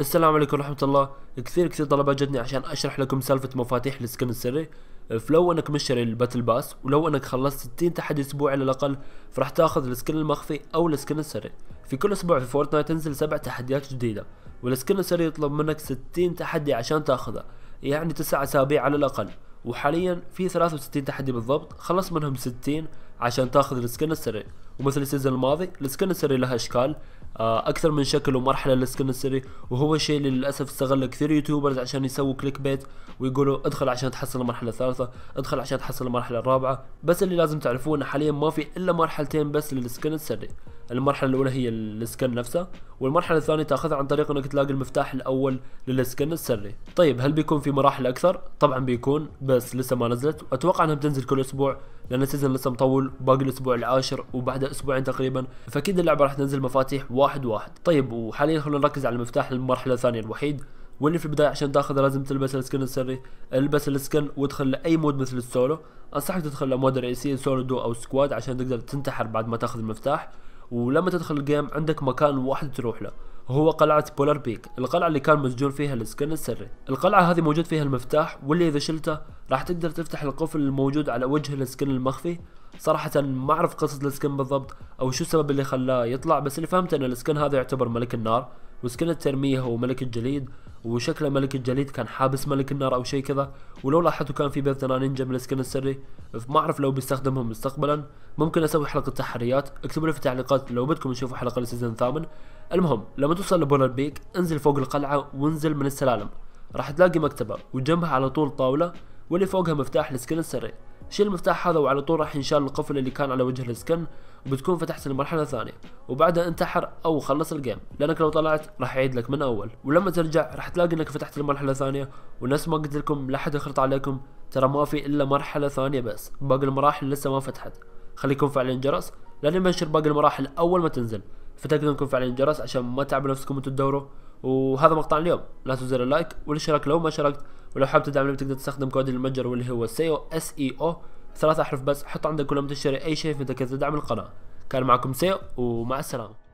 السلام عليكم ورحمة الله كثير كثير طلبات جتني عشان اشرح لكم سالفة مفاتيح السكن السري اه، فلو انك مشتري الباتل باس ولو انك خلصت 60 تحدي اسبوعي على الاقل فراح تاخذ السكن المخفي او السكن السري في كل اسبوع في فورتنايت تنزل سبع تحديات جديدة والسكن السري يطلب منك 60 تحدي عشان تاخذه يعني 9 اسابيع على الاقل وحاليا في 63 تحدي بالضبط خلص منهم 60 عشان تاخذ السكن السري ومثل السيزون الماضي السكن السري لها اشكال آه، اكثر من شكل ومرحله للسكن السري وهو شيء اللي للاسف استغله كثير يوتيوبرز عشان يسووا كليك بيت ويقولوا ادخل عشان تحصل المرحله الثالثه ادخل عشان تحصل المرحله الرابعه بس اللي لازم تعرفوه انه حاليا ما في الا مرحلتين بس للسكن السري المرحله الاولى هي السكن نفسه والمرحله الثانيه تاخذها عن طريق انك تلاقي المفتاح الاول للسكن السري طيب هل بيكون في مراحل اكثر طبعا بيكون بس لسه ما نزلت واتوقع انها بتنزل كل اسبوع لان السيزون لسه مطول باقي الاسبوع العاشر وبعد اسبوعين تقريبا فاكيد اللعبه راح تنزل مفاتيح واحد واحد طيب وحاليا خلينا نركز على المفتاح المرحله الثانيه الوحيد واللي في البدايه عشان تاخذه لازم تلبس السكن السري البس السكن وادخل لاي مود مثل السولو انصحك تدخل لمود رئيسي سولو دو او سكواد عشان تقدر تنتحر بعد ما تاخذ المفتاح ولما تدخل الجيم عندك مكان واحد تروح له هو قلعة بولار بيك القلعة اللي كان مسجون فيها السكن السري القلعة هذه موجود فيها المفتاح واللي إذا شلته راح تقدر تفتح القفل الموجود على وجه السكن المخفي صراحة ما أعرف قصة السكن بالضبط أو شو السبب اللي خلاه يطلع بس اللي فهمت أن السكن هذا يعتبر ملك النار وسكن الترمية هو ملك الجليد وشكله ملك الجليد كان حابس ملك النار او شيء كذا ولو لاحظتوا كان في بيت نينجا من السكن السري فما اعرف لو بيستخدمهم مستقبلا ممكن اسوي حلقه تحريات اكتبوا لي في التعليقات لو بدكم تشوفوا حلقه للسيزون الثامن المهم لما توصل لبولر بيك انزل فوق القلعه وانزل من السلالم راح تلاقي مكتبه وجنبها على طول طاوله واللي فوقها مفتاح السكن السري شيل المفتاح هذا وعلى طول راح ينشال القفل اللي كان على وجه السكن وبتكون فتحت المرحله الثانيه وبعدها انتحر او خلص الجيم لانك لو طلعت راح يعيد لك من اول ولما ترجع راح تلاقي انك فتحت المرحله الثانيه ونفس ما قلت لكم لا حد يخرط عليكم ترى ما في الا مرحله ثانيه بس باقي المراحل لسه ما فتحت خليكم فعلين جرس لاني بنشر باقي المراحل اول ما تنزل فتاكدوا انكم فعلين جرس عشان ما تعبوا نفسكم وانتم تدوروا وهذا مقطع اليوم لا تنسوا اللايك والاشتراك لو ما شاركت ولو حابب تدعمني بتقدر تستخدم كود المتجر واللي هو سيو اس اي e او ثلاث احرف بس حط عندك كل ما تشتري اي شيء فانت كده تدعم القناه كان معكم سيو ومع السلامه